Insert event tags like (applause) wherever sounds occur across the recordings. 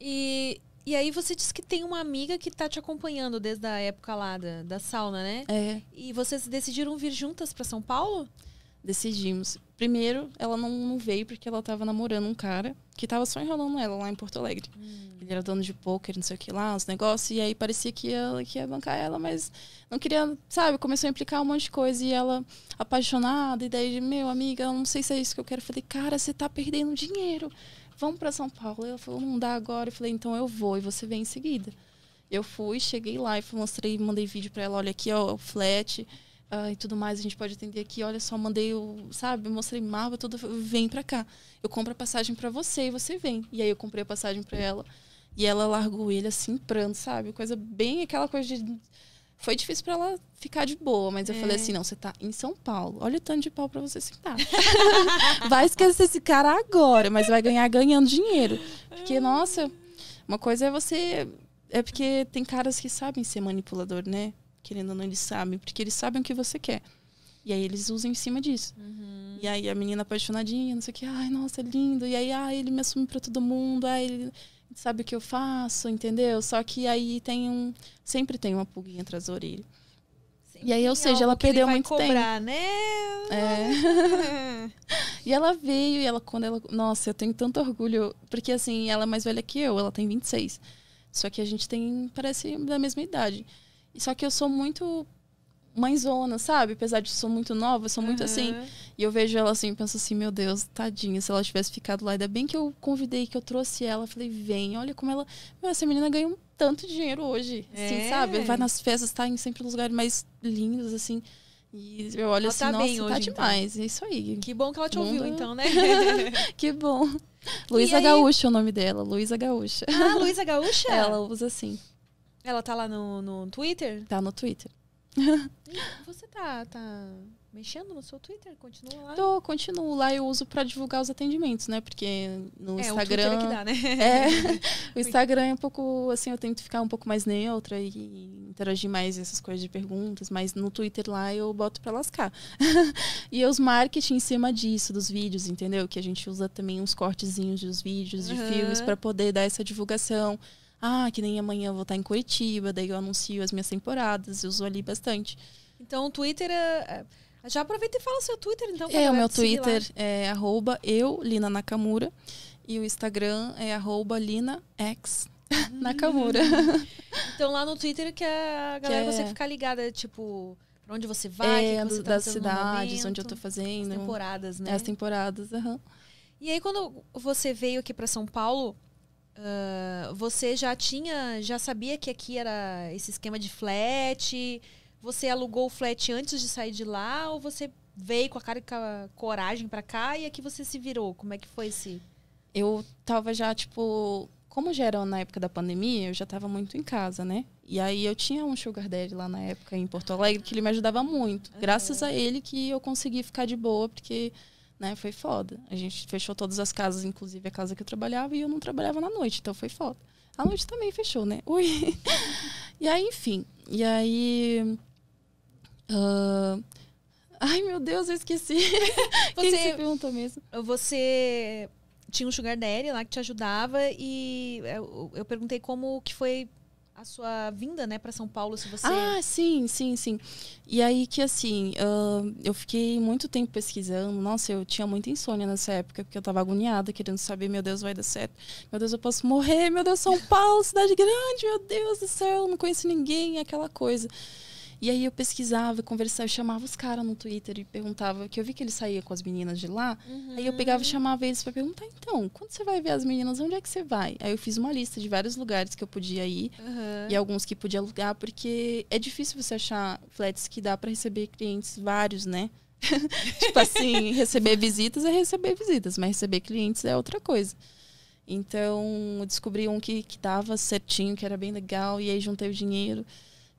E, e aí você disse que tem uma amiga que tá te acompanhando desde a época lá da, da sauna, né? É. E vocês decidiram vir juntas para São Paulo? Decidimos. Primeiro, ela não, não, veio porque ela tava namorando um cara que tava só enrolando ela lá em Porto Alegre. Hum. Ele era dono de poker, não sei o que lá, uns negócios, e aí parecia que ia, que ia bancar ela, mas não queria, sabe? Começou a implicar um monte de coisa e ela apaixonada, e daí, meu, amiga, eu não sei se é isso que eu quero. Eu falei, cara, você tá perdendo dinheiro vamos para São Paulo. Ela falou, não dá agora. Eu falei, então eu vou e você vem em seguida. Eu fui, cheguei lá e mostrei, mandei vídeo para ela, olha aqui, ó, o flat uh, e tudo mais, a gente pode atender aqui, olha só, mandei o, sabe, mostrei mapa, tudo, vem para cá. Eu compro a passagem para você e você vem. E aí eu comprei a passagem para ela e ela largou ele assim, prando, sabe? Coisa bem aquela coisa de foi difícil para ela ficar de boa, mas eu é. falei assim: não, você tá em São Paulo. Olha o tanto de pau pra você sentar. (laughs) vai esquecer esse cara agora, mas vai ganhar ganhando dinheiro. Porque, nossa, uma coisa é você. É porque tem caras que sabem ser manipulador, né? Querendo ou não, eles sabem, porque eles sabem o que você quer. E aí eles usam em cima disso. Uhum. E aí a menina apaixonadinha, não sei o que, ai, nossa, é lindo. E aí, ah, ele me assume pra todo mundo, ai, ele sabe o que eu faço, entendeu? Só que aí tem um. Sempre tem uma pulguinha atrás da orelha. e aí, ou seja, ela perdeu vai muito cobrar, tempo. né? É. (laughs) e ela veio, e ela, quando ela. Nossa, eu tenho tanto orgulho. Porque assim, ela é mais velha que eu, ela tem 26. Só que a gente tem, parece, da mesma idade. Só que eu sou muito mãezona, sabe? Apesar de sou muito nova, sou muito uhum. assim. E eu vejo ela assim, penso assim, meu Deus, tadinha, se ela tivesse ficado lá. Ainda bem que eu convidei, que eu trouxe ela. Falei, vem, olha como ela. Meu, essa menina ganha um tanto de dinheiro hoje, assim, é. assim, sabe? Vai nas festas, tá em sempre nos lugares mais lindos, assim. E eu olho ela assim, tá nossa, tá hoje, tá demais. Então. É isso aí. Que bom que ela te ouviu, então, né? (laughs) que bom. Luísa Gaúcha é o nome dela, Luísa Gaúcha. Ah, Luísa Gaúcha? (laughs) ela usa assim. Ela tá lá no, no Twitter? Tá no Twitter. Você tá, tá mexendo no seu Twitter? Continua lá? Tô, continuo lá. Eu uso para divulgar os atendimentos, né? Porque no é, Instagram... O é, dá, né? é (laughs) o Instagram é um pouco, assim, eu tento ficar um pouco mais neutra e interagir mais essas coisas de perguntas. Mas no Twitter lá eu boto para lascar. (laughs) e os marketing em cima disso, dos vídeos, entendeu? Que a gente usa também uns cortezinhos dos vídeos, de uhum. filmes, para poder dar essa divulgação. Ah, que nem amanhã eu vou estar em Curitiba, daí eu anuncio as minhas temporadas, eu uso ali bastante. Então o Twitter é... é já aproveita e fala o seu Twitter, então. É, o meu Twitter é arroba eu, Lina Nakamura. E o Instagram é arroba hum. (laughs) então lá no Twitter que é a galera que é... ficar ligada, tipo, pra onde você vai, é, que você tá das cidades, momento, onde eu tô fazendo. As temporadas, é, né? As temporadas, aham. Uhum. E aí, quando você veio aqui para São Paulo, Uh, você já tinha, já sabia que aqui era esse esquema de flat? Você alugou o flat antes de sair de lá ou você veio com a cara e com a coragem para cá e aqui você se virou? Como é que foi esse? Eu tava já tipo, como já era na época da pandemia, eu já tava muito em casa, né? E aí eu tinha um sugar daddy lá na época em Porto Alegre que ele me ajudava muito. Graças a ele que eu consegui ficar de boa, porque né? Foi foda. A gente fechou todas as casas, inclusive a casa que eu trabalhava, e eu não trabalhava na noite, então foi foda. A noite também fechou, né? Ui! (laughs) e aí, enfim. E aí. Uh... Ai, meu Deus, eu esqueci. (laughs) Você, que você perguntou mesmo? Você tinha um sugar daddy lá que te ajudava e eu, eu perguntei como que foi a sua vinda, né, para São Paulo, se você. Ah, sim, sim, sim. E aí que assim, uh, eu fiquei muito tempo pesquisando. Nossa, eu tinha muita insônia nessa época, porque eu tava agoniada, querendo saber, meu Deus, vai dar certo. Meu Deus, eu posso morrer, meu Deus, São Paulo, cidade grande, meu Deus do céu, não conheço ninguém, aquela coisa. E aí eu pesquisava, conversava, eu chamava os caras no Twitter e perguntava, que eu vi que ele saía com as meninas de lá. Uhum. Aí eu pegava e uhum. chamava eles para perguntar, então, quando você vai ver as meninas, onde é que você vai? Aí eu fiz uma lista de vários lugares que eu podia ir uhum. e alguns que podia alugar, porque é difícil você achar flats que dá para receber clientes vários, né? (laughs) tipo assim, receber visitas é receber visitas, mas receber clientes é outra coisa. Então, eu descobri um que, que dava certinho, que era bem legal, e aí juntei o dinheiro.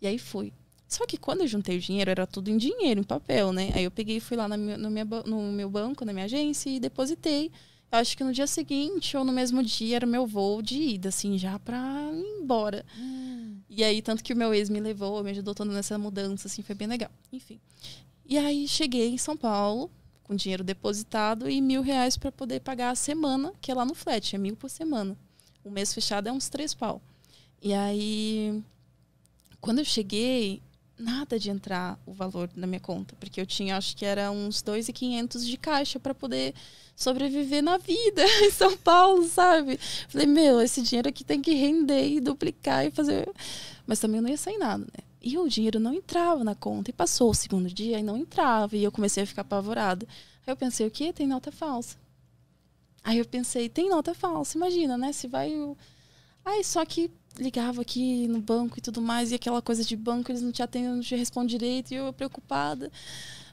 E aí fui. Só que quando eu juntei o dinheiro, era tudo em dinheiro, em papel, né? Aí eu peguei e fui lá na minha, no, minha, no meu banco, na minha agência e depositei. Eu acho que no dia seguinte ou no mesmo dia era meu voo de ida, assim, já pra ir embora. Hum. E aí, tanto que o meu ex me levou, me ajudou toda nessa mudança, assim, foi bem legal. Enfim. E aí, cheguei em São Paulo, com dinheiro depositado e mil reais para poder pagar a semana, que é lá no flat, é mil por semana. O mês fechado é uns três pau. E aí, quando eu cheguei, nada de entrar o valor na minha conta, porque eu tinha, acho que era uns 2.500 de caixa para poder sobreviver na vida (laughs) em São Paulo, sabe? Falei, meu, esse dinheiro aqui tem que render e duplicar e fazer. Mas também eu não ia sair nada, né? E o dinheiro não entrava na conta. E passou o segundo dia e não entrava. E eu comecei a ficar apavorada. Aí eu pensei, o quê? Tem nota falsa. Aí eu pensei, tem nota falsa. Imagina, né? Se vai. Aí só que ligava aqui no banco e tudo mais, e aquela coisa de banco, eles não te atendem, não te respondem direito, e eu preocupada.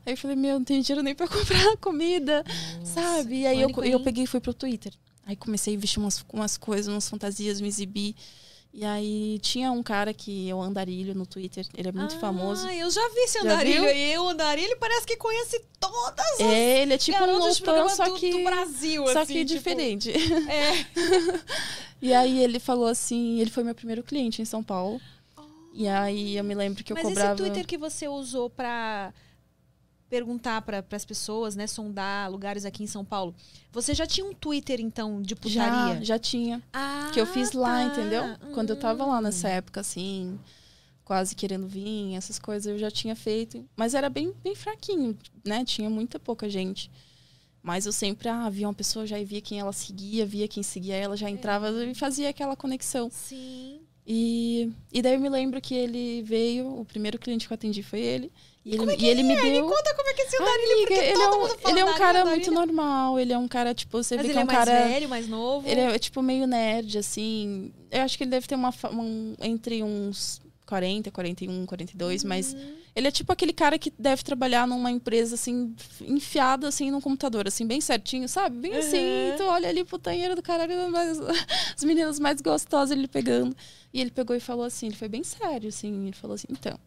Aí eu falei, meu, não tenho dinheiro nem para (laughs) comprar comida, Nossa, sabe? E aí eu, eu peguei e fui pro Twitter. Aí comecei a vestir umas, umas coisas, umas fantasias, me exibir. E aí tinha um cara que é o Andarilho no Twitter, ele é muito ah, famoso. Ah, eu já vi esse Andarilho viu? aí. O Andarilho parece que conhece todas as É, ele é tipo um dos só que do, do Brasil, só assim, que tipo... diferente. É. (laughs) e aí ele falou assim, ele foi meu primeiro cliente em São Paulo. Oh. E aí eu me lembro que eu Mas cobrava Mas esse Twitter que você usou para perguntar para as pessoas, né, sondar lugares aqui em São Paulo. Você já tinha um Twitter então de putaria? Já, já tinha. Ah, que eu fiz tá. lá, entendeu? Hum. Quando eu tava lá nessa hum. época assim, quase querendo vir, essas coisas eu já tinha feito, mas era bem bem fraquinho, né? Tinha muita pouca gente. Mas eu sempre ah, via uma pessoa, já via quem ela seguia, via quem seguia ela, já é. entrava e fazia aquela conexão. Sim. E, e daí eu me lembro que ele veio, o primeiro cliente que eu atendi foi ele. E ele, é e ele é? me deu. Me conta como é que é esse Darilho, porque ele é um, ele é um cara muito né? normal, ele é um cara, tipo, você Mas vê que é, é um cara. Ele é mais velho, mais novo. Ele é, tipo, meio nerd, assim. Eu acho que ele deve ter uma. Um, entre uns 40, 41, 42, uhum. mas ele é tipo aquele cara que deve trabalhar numa empresa assim, enfiado assim num computador, assim, bem certinho, sabe? Bem assim, uhum. assim, tu olha ali pro tanheiro do caralho, (laughs) as meninas mais gostosas ele pegando. E ele pegou e falou assim, ele foi bem sério, assim, ele falou assim, então,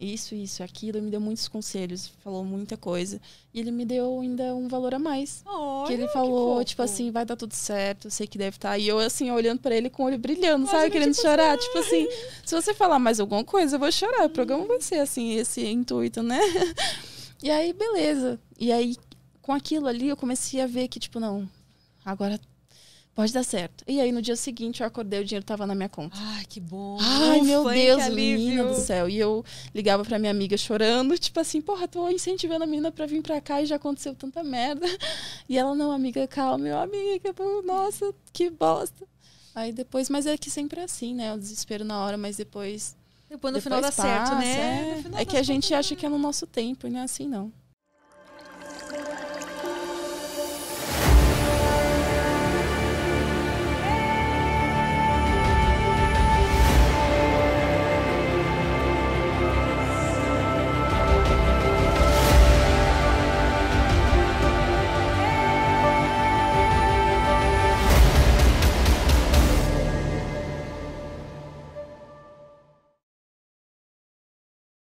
isso, isso, aquilo. Ele me deu muitos conselhos, falou muita coisa. E ele me deu ainda um valor a mais. Olha, que ele falou, que tipo assim, vai dar tudo certo, sei que deve estar. Tá. E eu, assim, olhando para ele com o olho brilhando, sabe? Querendo tipo chorar. Assim. Tipo assim, se você falar mais alguma coisa, eu vou chorar. O programa vai ser, assim, esse intuito, né? (laughs) E aí, beleza. E aí, com aquilo ali, eu comecei a ver que, tipo, não, agora pode dar certo. E aí no dia seguinte eu acordei, o dinheiro estava na minha conta. Ai, que bom. Ai, meu Deus, menina do céu. E eu ligava para minha amiga chorando, tipo assim, porra, tô incentivando a menina para vir para cá e já aconteceu tanta merda. E ela não, amiga, calma, minha amiga, nossa, que bosta. Aí depois, mas é que sempre é assim, né? O desespero na hora, mas depois depois né? no depois é. final dá passa, certo, né? É, é que a gente acha que é no nosso tempo, e não é assim não.